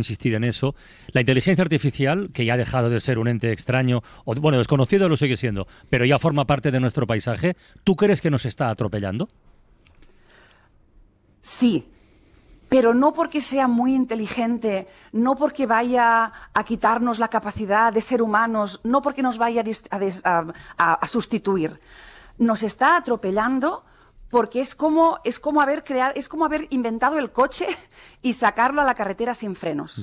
insistir en eso, la inteligencia artificial, que ya ha dejado de ser un ente extraño, o, bueno, desconocido lo sigue siendo, pero ya forma parte de nuestro paisaje, ¿tú crees que nos está atropellando? Sí, pero no porque sea muy inteligente, no porque vaya a quitarnos la capacidad de ser humanos, no porque nos vaya a, a sustituir. Nos está atropellando porque es como, es como haber es como haber inventado el coche y sacarlo a la carretera sin frenos.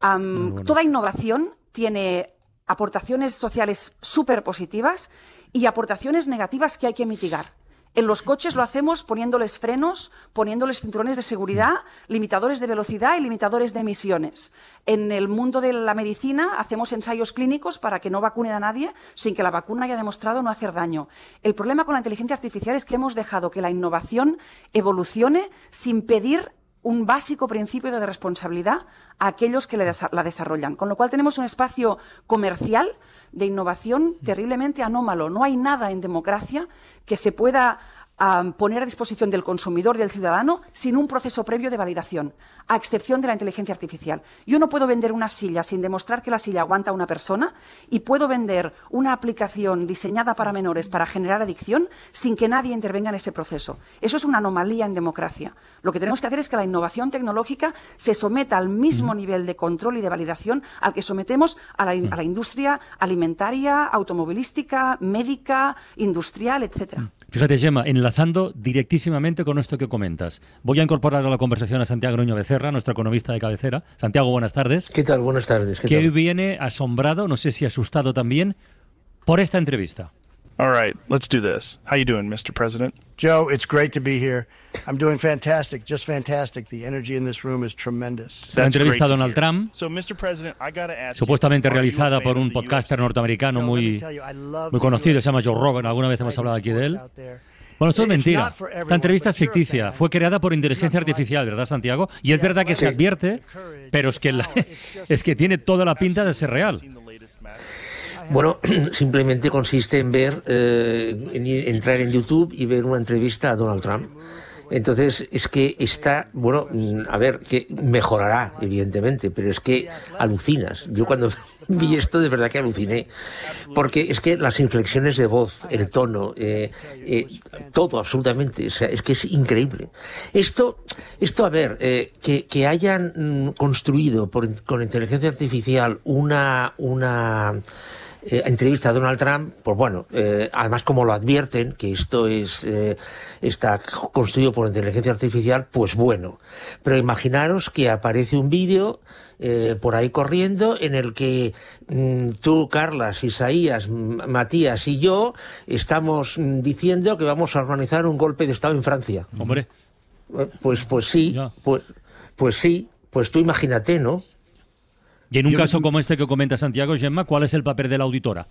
Toda innovación tiene aportaciones sociales súper positivas y aportaciones negativas que hay que mitigar. En los coches lo hacemos poniéndoles frenos, poniéndoles cinturones de seguridad, limitadores de velocidad y limitadores de emisiones. En el mundo de la medicina hacemos ensayos clínicos para que no vacunen a nadie sin que la vacuna haya demostrado no hacer daño. El problema con la inteligencia artificial es que hemos dejado que la innovación evolucione sin pedir un básico principio de responsabilidad a aquellos que la desarrollan. Con lo cual tenemos un espacio comercial de innovación terriblemente anómalo. No hay nada en democracia que se pueda poner a disposición del consumidor, del ciudadano, sin un proceso previo de validación, a excepción de la inteligencia artificial. Yo no puedo vender una silla sin demostrar que la silla aguanta a una persona y puedo vender una aplicación diseñada para menores para generar adicción sin que nadie intervenga en ese proceso. Eso es una anomalía en democracia. Lo que tenemos que hacer es que la innovación tecnológica se someta al mismo nivel de control y de validación al que sometemos a la, industria alimentaria, automovilística, médica, industrial, etc. Fíjate, Gemma, en enlazando directísimamente con esto que comentas. Voy a incorporar a la conversación a Santiago Nuño Becerra, nuestro economista de cabecera. Santiago, buenas tardes. ¿Qué tal? Buenas tardes. ¿Qué que viene asombrado, no sé si asustado también, por esta entrevista. All right, let's do this. How you doing, Mr. President? Joe, it's great to be here. I'm doing fantastic, just fantastic. The energy in this room is tremendous. La entrevista a Donald Trump, supuestamente realizada por un podcaster norteamericano muy, muy conocido, se llama Joe Rogan, alguna vez hemos hablado aquí de él. Bueno, esto es eh, mentira. Esta entrevista es ficticia. Fue creada por inteligencia artificial, ¿verdad, Santiago? Y es verdad que se advierte, pero es que, es que tiene toda la pinta de ser real. Bueno, simplemente consiste en ver, eh, entrar en YouTube y ver una entrevista a Donald Trump entonces, es que está, bueno, a ver, que mejorará, evidentemente, pero es que alucinas. Yo cuando vi esto, de verdad que aluciné. Porque es que las inflexiones de voz, el tono, eh, eh, todo absolutamente, o sea, es que es increíble. Esto, esto a ver, eh, que, hayan mm, construido por, con inteligencia artificial una, una eh, entrevista a Donald Trump, pues bueno, eh, además como lo advierten, que esto es eh, está construido por inteligencia artificial, pues bueno. Pero imaginaros que aparece un vídeo por ahí corriendo en el que mm, tú, Carlas, Isaías, Matías y yo estamos mm, diciendo que vamos a organizar un golpe de Estado en Francia. Hombre. Pues, pues sí, pues, pues sí, pues tú imagínate, ¿no? Y en un caso como este que comenta Santiago, Gemma, ¿cuál es el papel de la auditora?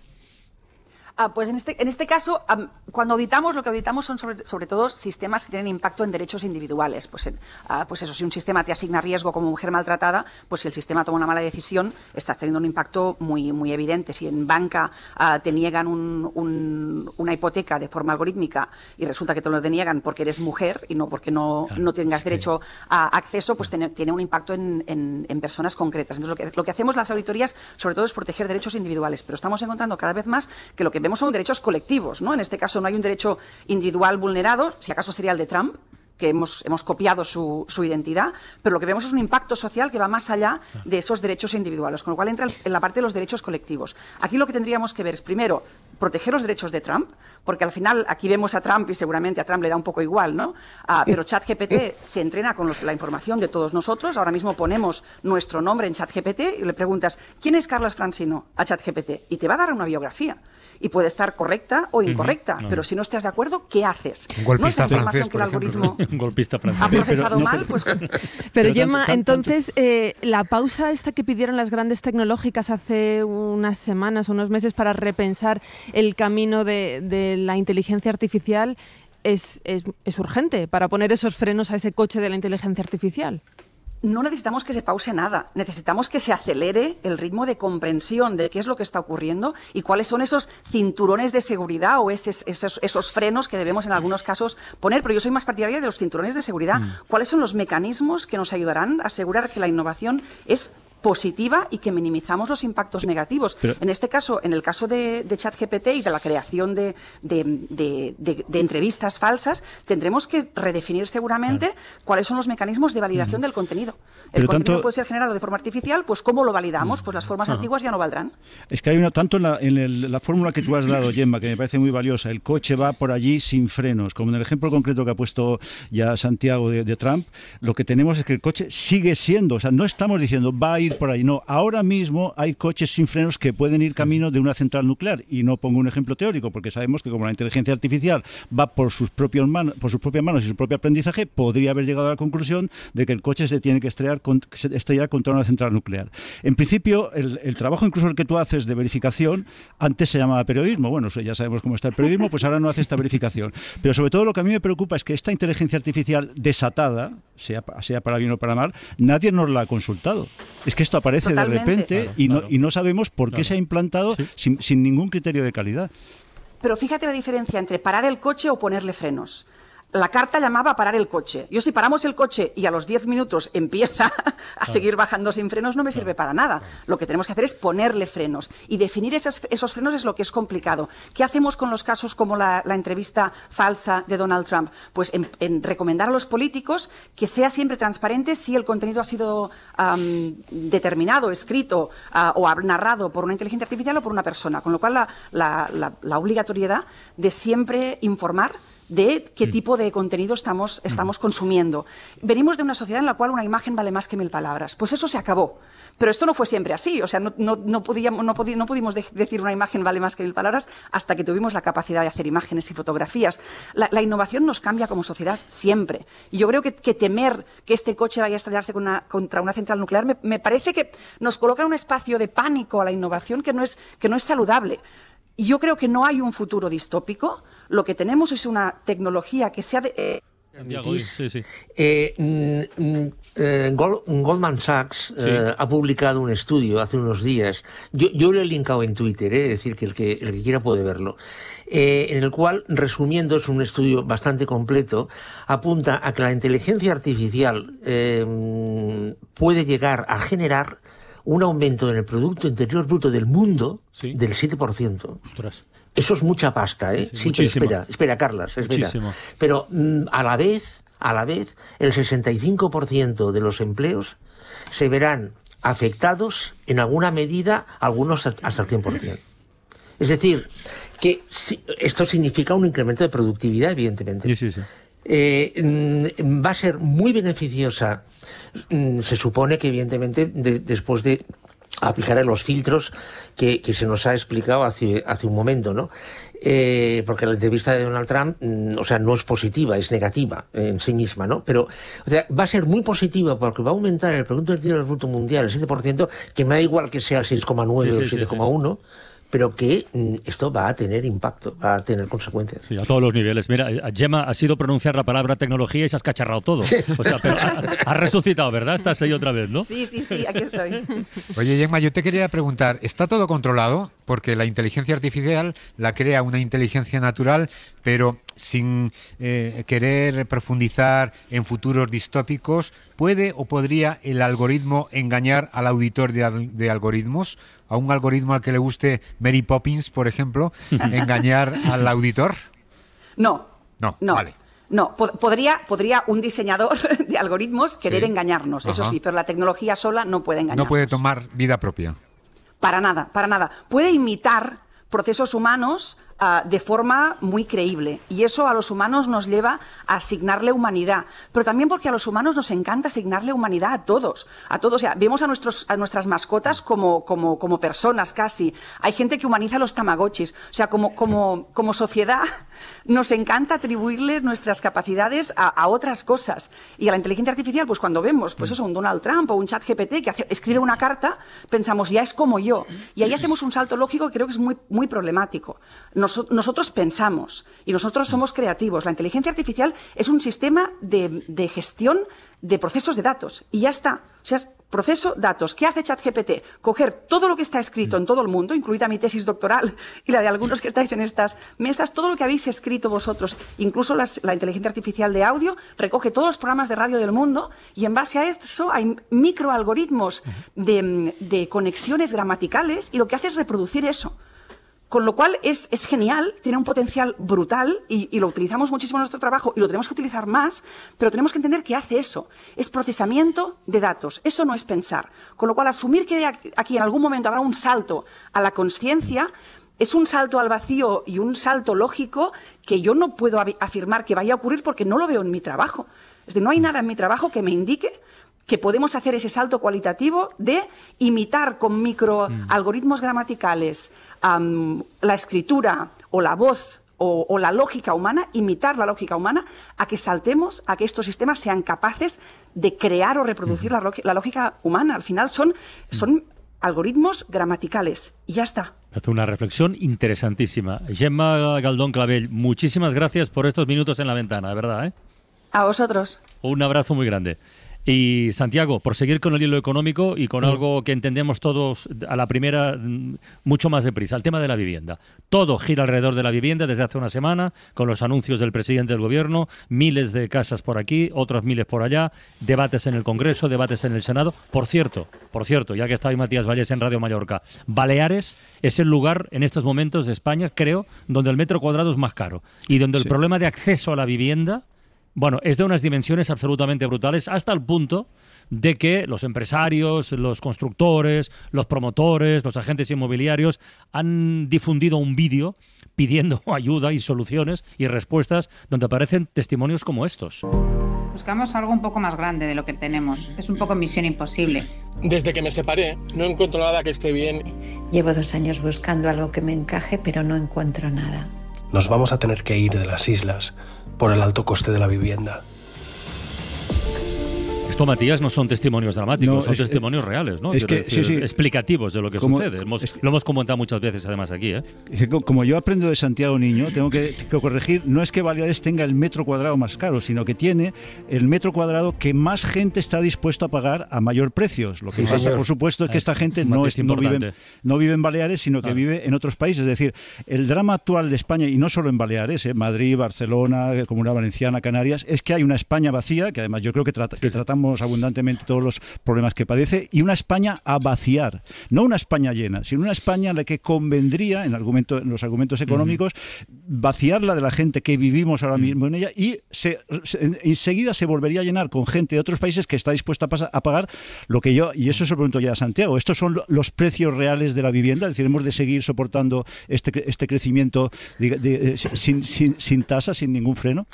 Ah, pues en este, en este caso, cuando auditamos, lo que auditamos son sobre, sobre, todo sistemas que tienen impacto en derechos individuales. Pues, ah, pues eso, si un sistema te asigna riesgo como mujer maltratada, pues si el sistema toma una mala decisión, estás teniendo un impacto muy, muy evidente. Si en banca ah, te niegan una hipoteca de forma algorítmica y resulta que te lo deniegan porque eres mujer y no porque no, no tengas derecho a acceso, pues tiene, un impacto en, personas concretas. Entonces, lo que, lo que hacemos las auditorías, sobre todo, es proteger derechos individuales, pero estamos encontrando cada vez más que lo que vemos son derechos colectivos, ¿no? En este caso no hay un derecho individual vulnerado, si acaso sería el de Trump, que hemos, hemos copiado su, su, identidad, pero lo que vemos es un impacto social que va más allá de esos derechos individuales, con lo cual entra en la parte de los derechos colectivos. Aquí lo que tendríamos que ver es, primero, proteger los derechos de Trump, porque al final aquí vemos a Trump y seguramente a Trump le da un poco igual, ¿no? Ah, pero ChatGPT eh, eh. se entrena con la información de todos nosotros. Ahora mismo ponemos nuestro nombre en ChatGPT y le preguntas, ¿quién es Carlos Francino a ChatGPT? Y te va a dar una biografía y puede estar correcta o incorrecta. Pero si no estás de acuerdo, ¿qué haces? Un golpista no es información que el algoritmo un golpista francés. ha procesado mal. Pues... Pero, entonces la pausa esta que pidieron las grandes tecnológicas hace unas semanas, o unos meses para repensar el camino de, de la inteligencia artificial es, es, es urgente para poner esos frenos a ese coche de la inteligencia artificial no necesitamos que se pause nada, necesitamos que se acelere el ritmo de comprensión de qué es lo que está ocurriendo y cuáles son esos cinturones de seguridad o esos, frenos que debemos en mm. algunos casos poner. Pero yo soy más partidaria de los cinturones de seguridad. Mm. ¿Cuáles son los mecanismos que nos ayudarán a asegurar que la innovación es positiva y que minimizamos los impactos negativos. en este caso, en el caso de, ChatGPT y de la creación de, entrevistas falsas, tendremos que redefinir seguramente cuáles son los mecanismos de validación del contenido. el contenido puede ser generado de forma artificial, pues ¿cómo lo validamos? Pues las formas antiguas ya no valdrán. Es que hay una, tanto en la, la fórmula que tú has dado, Gemma, que me parece muy valiosa, el coche va por allí sin frenos, como en el ejemplo concreto que ha puesto ya Santiago de Trump, lo que tenemos es que el coche sigue siendo, o sea, no estamos diciendo va a ir por ahí. No, ahora mismo hay coches sin frenos que pueden ir camino de una central nuclear. Y no pongo un ejemplo teórico, porque sabemos que como la inteligencia artificial va por sus, propios manos, por sus propias manos y su propio aprendizaje, podría haber llegado a la conclusión de que el coche se tiene que estrellar, contra una central nuclear. En principio, el, trabajo incluso el que tú haces de verificación, antes se llamaba periodismo. Bueno, ya sabemos cómo está el periodismo, pues ahora no hace esta verificación. Pero sobre todo lo que a mí me preocupa es que esta inteligencia artificial desatada, sea, sea para bien o para mal, nadie nos la ha consultado. Es que esto aparece de repente y, no, y no sabemos por qué se ha implantado sin ningún criterio de calidad. Pero fíjate la diferencia entre parar el coche o ponerle frenos la carta llamaba a parar el coche. Yo si paramos el coche y a los 10 minutos empieza a seguir bajando sin frenos, no me sirve para nada. Lo que tenemos que hacer es ponerle frenos. Y definir esos, frenos es lo que es complicado. ¿Qué hacemos con los casos como la, entrevista falsa de Donald Trump? Pues en, recomendar a los políticos que sea siempre transparente si el contenido ha sido determinado, escrito ah, o narrado por una inteligencia artificial o por una persona. Con lo cual la obligatoriedad de siempre informar de qué tipo de contenido estamos, estamos consumiendo. Venimos de una sociedad en la cual una imagen vale más que mil palabras. Pues eso se acabó. Pero esto no fue siempre así. O sea, no, no, no, podíamos, no pudimos decir una imagen vale más que mil palabras hasta que tuvimos la capacidad de hacer imágenes y fotografías. La, innovación nos cambia como sociedad siempre. Y yo creo que, temer que este coche vaya a estallarse contra una central nuclear me, parece que nos coloca en un espacio de pánico a la innovación que no es, que no es saludable. Y yo creo que no hay un futuro distópico lo que tenemos es una tecnología que se ha... De, Goldman Sachs eh, ha publicado un estudio hace unos días. Yo, lo he linkado en Twitter, eh, es decir, que el, que quiera puede verlo. Eh, en el cual, resumiendo, es un estudio bastante completo, apunta a que la inteligencia artificial puede llegar a generar un aumento en el Producto Interior Bruto del mundo del 7%. Ostras. Eso es mucha pasta, ¿eh? Sí, espera, espera, Carlas, espera. Pero mm, a la vez, a la vez, el 65% de los empleos se verán afectados en alguna medida, algunos hasta el 100%. Es decir, que esto significa un incremento de productividad, evidentemente. Sí, sí, sí. Eh, mm, va a ser muy beneficiosa, mm, se supone que evidentemente después de Aplicaré los filtros que, se nos ha explicado hace, hace un momento, ¿no? Eh, porque la entrevista de Donald Trump, mm, o sea, no es positiva, es negativa en sí misma, ¿no? Pero, o sea, va a ser muy positiva porque va a aumentar el Producto del Bruto Mundial el 7%, que me da igual que sea 6,9 o 7,1, pero que mm, esto va a tener impacto, va a tener consecuencias. Sí, a todos los niveles. Mira, eh, Gemma, ha sido pronunciar la palabra tecnología y se has cacharrado todo. O sea, has resucitado, ¿verdad? Estás ahí otra vez, ¿no? Sí, sí, sí, aquí estoy. Oye, Gemma, yo te quería preguntar, ¿está todo controlado? Porque la inteligencia artificial la crea una inteligencia natural, pero sin eh, querer profundizar en futuros distópicos, ¿puede o podría el algoritmo engañar al auditor de algoritmos? a un algoritmo al que le guste Mary Poppins, por ejemplo, engañar al auditor? No. No, no. vale. No, podría, podría un diseñador de algoritmos querer engañarnos, eso sí, pero la tecnología sola no puede engañarnos. No puede tomar vida propia. Para nada, para nada. Puede imitar procesos humanos Ah, de forma muy creíble. Y eso a los humanos nos lleva a asignarle humanidad. Pero también porque a los humanos nos encanta asignarle humanidad a todos. A todos. O sea, vemos a, nuestros, a nuestras mascotas como, como, como personas casi. Hay gente que humaniza los tamagotchis. O sea, como, como, como sociedad nos encanta atribuirles nuestras capacidades a, otras cosas. Y a la inteligencia artificial, pues cuando vemos, pues eso, un Donald Trump o un chat GPT que escribe una carta, pensamos, ya es como yo. Y ahí hacemos un salto lógico que creo que es muy, muy problemático nosotros pensamos y nosotros somos creativos. La inteligencia artificial es un sistema de, gestión de procesos de datos y ya está. O sea, proceso datos. ¿Qué hace ChatGPT? Coger todo lo que está escrito en todo el mundo, incluida mi tesis doctoral y la de algunos que estáis en estas mesas, todo lo que habéis escrito vosotros, incluso la inteligencia artificial de audio, recoge todos los programas de radio del mundo y en base a eso hay microalgoritmos de conexiones gramaticales y lo que hace es reproducir eso. Con lo cual es, genial, tiene un potencial brutal y, y, lo utilizamos muchísimo en nuestro trabajo y lo tenemos que utilizar más, pero tenemos que entender que hace eso. Es procesamiento de datos, eso no es pensar. Con lo cual, asumir que aquí en algún momento habrá un salto a la conciencia es un salto al vacío y un salto lógico que yo no puedo afirmar que vaya a ocurrir porque no lo veo en mi trabajo. Es decir, no hay nada en mi trabajo que me indique que podemos hacer ese salto cualitativo de imitar con microalgoritmos mm. gramaticales la escritura o la voz o, la lógica humana, imitar la lógica humana, a que saltemos a que estos sistemas sean capaces de crear o reproducir la, lógica humana. Al final son, mm. son algoritmos gramaticales y ya está. Hace una reflexión interesantísima. Gemma Galdón Clavel, muchísimas gracias por estos minutos en la ventana, de verdad. ¿eh? A vosotros. Un abrazo muy grande. Y Santiago, por seguir con el hilo económico y con mm. algo que entendemos todos a la primera mm, mucho más deprisa, el tema de la vivienda. Todo gira alrededor de la vivienda desde hace una semana, con los anuncios del presidente del gobierno, miles de casas por aquí, otros miles por allá, debates en el Congreso, debates en el Senado. Por cierto, por cierto, ya que está hoy Matías Valles en Radio Mallorca, Baleares es el lugar en estos momentos de España, creo, donde el metro cuadrado es más caro y donde el problema de acceso a la vivienda bueno, es de unas dimensiones absolutamente brutales hasta el punto de que los empresarios, los constructores, los promotores, los agentes inmobiliarios han difundido un vídeo pidiendo ayuda y soluciones y respuestas donde aparecen testimonios como estos. Buscamos algo un poco más grande de lo que tenemos. Es un poco misión imposible. Desde que me separé, no encuentro nada que esté bien. Llevo dos años buscando algo que me encaje, pero no encuentro nada. Nos vamos a tener que ir de las islas por el alto coste de la vivienda esto, no son testimonios dramáticos, son testimonios reales, ¿no? Es que, explicativos de lo que sucede. lo hemos comentado muchas veces, además, aquí. ¿eh? Como yo aprendo de Santiago Niño, tengo que, corregir, no es que Baleares tenga el metro cuadrado más caro, sino que tiene el metro cuadrado que más gente está dispuesta a pagar a mayor precio. Lo que pasa, por supuesto, es que esta gente no, no, vive, en Baleares, sino que ah. vive en otros países. Es decir, el drama actual de España, y no solo en Baleares, ¿eh? Madrid, Barcelona, Comunidad Valenciana, Canarias, es que hay una España vacía, que además yo creo que, que tratamos abundantemente todos los problemas que padece, y una España a vaciar. No una España llena, sino una España en la que convendría, en, argumento, en los argumentos económicos, vaciarla de la gente que vivimos ahora mismo en ella y se, enseguida se volvería a llenar con gente de otros países que está dispuesta a, pagar lo que yo, y eso se lo pregunto ya a Santiago, estos son los precios reales de la vivienda, es decir, hemos de seguir soportando este, este crecimiento eh, sin, sin, sin tasa, sin ningún freno.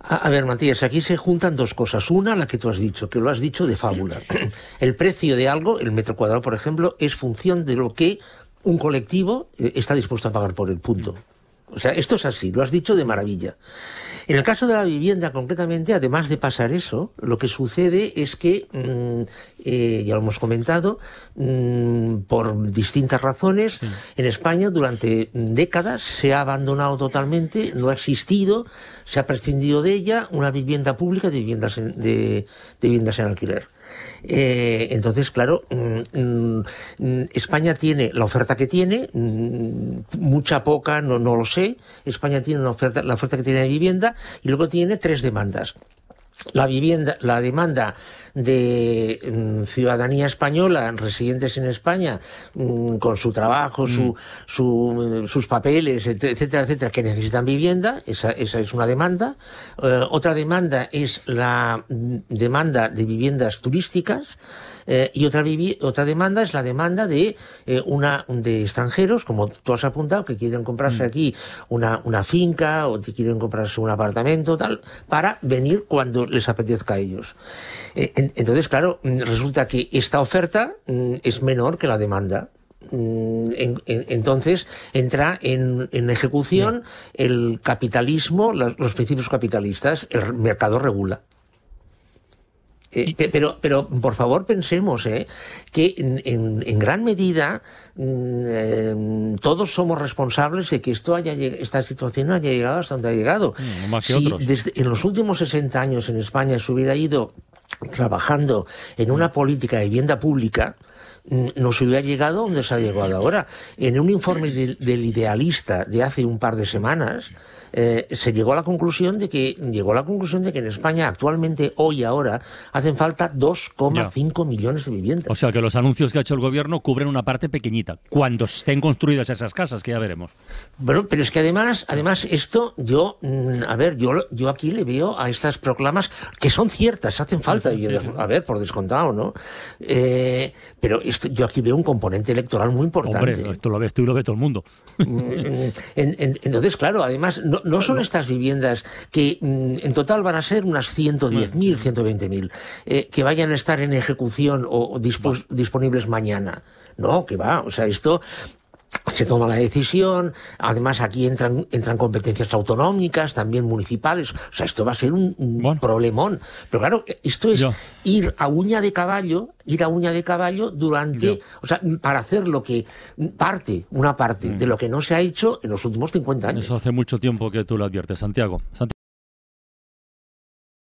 A, ver, Matías, aquí se juntan dos cosas. Una, la que tú has dicho, que lo has dicho de fábula. El precio de algo, el metro cuadrado, por ejemplo, es función de lo que un colectivo eh, está dispuesto a pagar por el punto. O sea, esto es así, lo has dicho de maravilla. En el caso de la vivienda, concretamente, además de pasar eso, lo que sucede es que, mm, eh, ya lo hemos comentado, mm, por distintas razones, en España durante décadas se ha abandonado totalmente, no ha existido, se ha prescindido de ella una vivienda pública viviendas de viviendas en alquiler. Eh, entonces, claro, mm, mm, España tiene la oferta que tiene, mm, mucha poca, no, no lo sé. España tiene una oferta, la oferta que tiene de vivienda y luego tiene tres demandas. La vivienda, la demanda de mm, ciudadanía española residentes en España mm, con su trabajo, su, mm. sus papeles, etcétera, etcétera, que necesitan vivienda, esa, es una demanda. otra demanda es la demanda de viviendas eh, turísticas. y otra, otra demanda es la demanda de una de extranjeros, como tú has apuntado, que quieren comprarse aquí una, una finca o que quieren comprarse un apartamento, tal, para venir cuando les apetezca a ellos. Eh, entonces, claro, mm, resulta que esta oferta mm, es menor que la demanda. Mm, entonces entra en, ejecución el capitalismo, los, principios capitalistas, el mercado regula. Eh, pero, pero por favor pensemos eh, que en, gran medida em, todos somos responsables de que esto haya, esta situación haya llegado hasta donde ha llegado. en los últimos 60 años en España se hubiera ido trabajando en una mm. política de vivienda pública, no se hubiera llegado donde se ha llegado ahora. En un informe del idealista de hace un par de semanas, eh, se llegó a la conclusión de que llegó a la conclusión de que en España actualmente hoy y ahora hacen falta 2,5 millones de viviendas. O sea que los anuncios que ha hecho el gobierno cubren una parte pequeñita cuando estén construidas esas casas que ya veremos. Bueno, pero es que además, además esto yo mm, a ver, yo yo aquí le veo a estas proclamas que son ciertas, hacen falta a ver, por descontado, ¿no? Eh, pero esto, yo aquí veo un componente electoral muy importante. Hombre, esto lo ves tú y lo ve todo el mundo. Mm, mm, entonces, claro, además no, no, son estas viviendas que mm, en total van a ser unas 110.000, 120.000, eh, que vayan a estar en ejecución o, disponibles mañana. No, que va. O sea, esto se toma la decisión. Además, aquí entran, entran competencias autonómicas, también municipales. O sea, esto va a ser un, problemón. Pero claro, esto es ir a uña de caballo, ir a uña de caballo durante, o sea, para hacer lo que parte, una parte de mm. lo que no se ha hecho en los últimos 50 años. Eso hace mucho tiempo que tú lo adviertes, Santiago.